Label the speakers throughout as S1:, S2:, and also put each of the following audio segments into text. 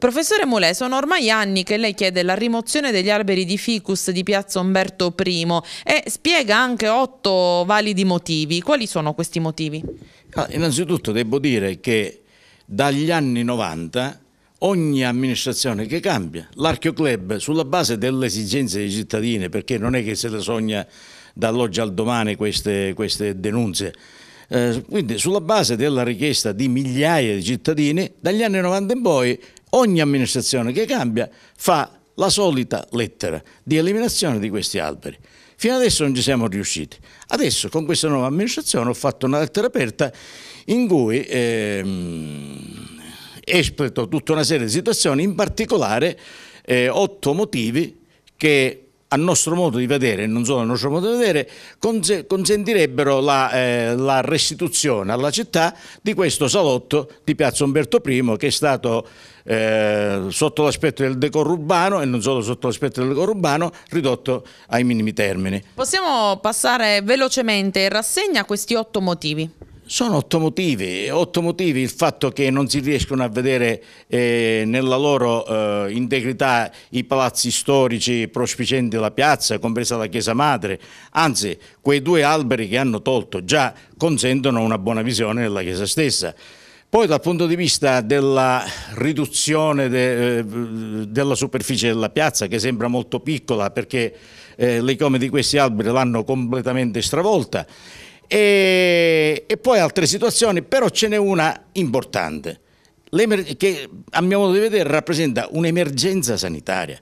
S1: Professore Mulè, sono ormai anni che lei chiede la rimozione degli alberi di ficus di piazza Umberto I e spiega anche otto validi motivi. Quali sono questi motivi?
S2: Ah, innanzitutto devo dire che dagli anni 90 ogni amministrazione che cambia, l'Archeo Club sulla base delle esigenze dei cittadini, perché non è che se le sogna dall'oggi al domani queste, queste denunce, eh, quindi sulla base della richiesta di migliaia di cittadini, dagli anni 90 in poi ogni amministrazione che cambia fa la solita lettera di eliminazione di questi alberi. Fino adesso non ci siamo riusciti. Adesso con questa nuova amministrazione ho fatto una lettera aperta in cui ehm, espresso tutta una serie di situazioni, in particolare eh, otto motivi che a nostro modo di vedere, non solo a nostro modo di vedere, cons consentirebbero la, eh, la, restituzione alla città di questo salotto di Piazza Umberto I che è stato eh, sotto l'aspetto del decoro urbano e non solo sotto l'aspetto del decoro urbano ridotto ai minimi termini.
S1: Possiamo passare velocemente in rassegna questi otto motivi.
S2: Sono otto motivi, otto motivi, il fatto che non si riescono a vedere eh, nella loro eh, integrità i palazzi storici prospicenti la piazza, compresa la Chiesa Madre, anzi quei due alberi che hanno tolto già consentono una buona visione della Chiesa stessa. Poi dal punto di vista della riduzione de, eh, della superficie della piazza che sembra molto piccola perché eh, le come di questi alberi l'hanno completamente stravolta e, e poi altre situazioni, però ce n'è una importante che a mio modo di vedere rappresenta un'emergenza sanitaria,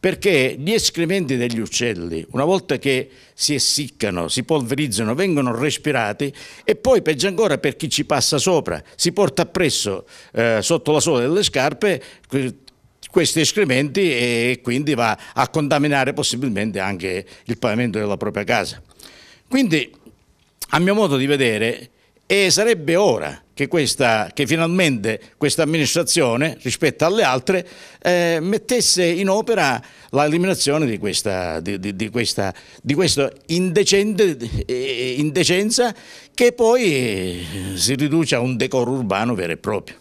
S2: perché gli escrementi degli uccelli, una volta che si essiccano, si polverizzano, vengono respirati e poi, peggio ancora, per chi ci passa sopra, si porta appresso eh, sotto la sola delle scarpe questi escrementi e quindi va a contaminare possibilmente anche il pavimento della propria casa. Quindi a mio modo di vedere, e sarebbe ora che, questa, che finalmente questa amministrazione, rispetto alle altre, eh, mettesse in opera l'eliminazione di, di, di, di, questa, indecente, eh, indecenza che poi eh, si riduce a un decoro urbano vero e proprio.